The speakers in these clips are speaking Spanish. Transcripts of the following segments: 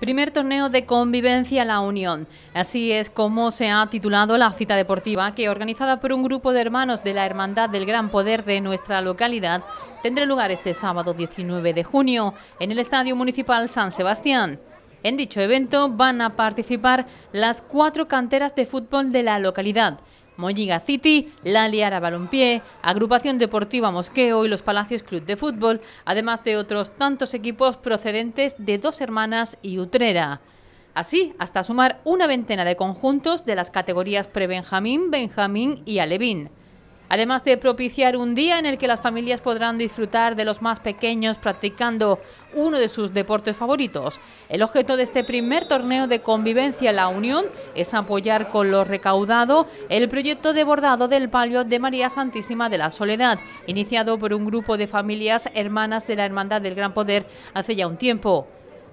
Primer torneo de convivencia La Unión. Así es como se ha titulado la cita deportiva que, organizada por un grupo de hermanos de la Hermandad del Gran Poder de nuestra localidad, tendrá lugar este sábado 19 de junio en el Estadio Municipal San Sebastián. En dicho evento van a participar las cuatro canteras de fútbol de la localidad, Molliga City, la Liara Balompié, Agrupación Deportiva Mosqueo y los Palacios Club de Fútbol, además de otros tantos equipos procedentes de Dos Hermanas y Utrera. Así, hasta sumar una veintena de conjuntos de las categorías pre-Benjamín, Benjamín y Alevín además de propiciar un día en el que las familias podrán disfrutar de los más pequeños practicando uno de sus deportes favoritos. El objeto de este primer torneo de convivencia La Unión es apoyar con lo recaudado el proyecto de bordado del palio de María Santísima de la Soledad, iniciado por un grupo de familias hermanas de la Hermandad del Gran Poder hace ya un tiempo.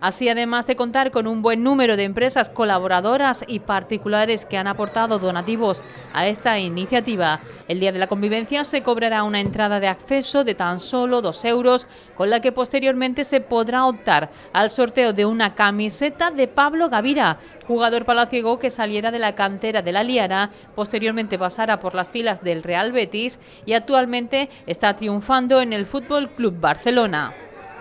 Así, además de contar con un buen número de empresas colaboradoras y particulares que han aportado donativos a esta iniciativa, el Día de la Convivencia se cobrará una entrada de acceso de tan solo 2 euros, con la que posteriormente se podrá optar al sorteo de una camiseta de Pablo Gavira, jugador palaciego que saliera de la cantera de la Liara, posteriormente pasara por las filas del Real Betis y actualmente está triunfando en el Fútbol Club Barcelona.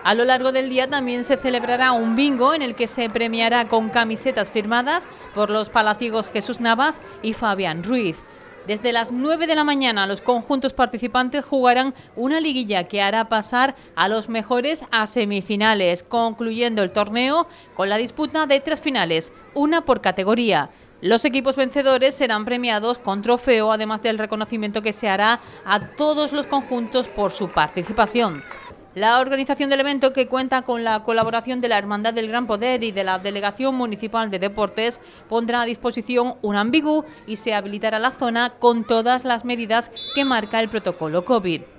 A lo largo del día también se celebrará un bingo en el que se premiará con camisetas firmadas por los palacigos Jesús Navas y Fabián Ruiz. Desde las 9 de la mañana los conjuntos participantes jugarán una liguilla que hará pasar a los mejores a semifinales, concluyendo el torneo con la disputa de tres finales, una por categoría. Los equipos vencedores serán premiados con trofeo, además del reconocimiento que se hará a todos los conjuntos por su participación. La organización del evento, que cuenta con la colaboración de la Hermandad del Gran Poder y de la Delegación Municipal de Deportes, pondrá a disposición un ambiguo y se habilitará la zona con todas las medidas que marca el protocolo COVID.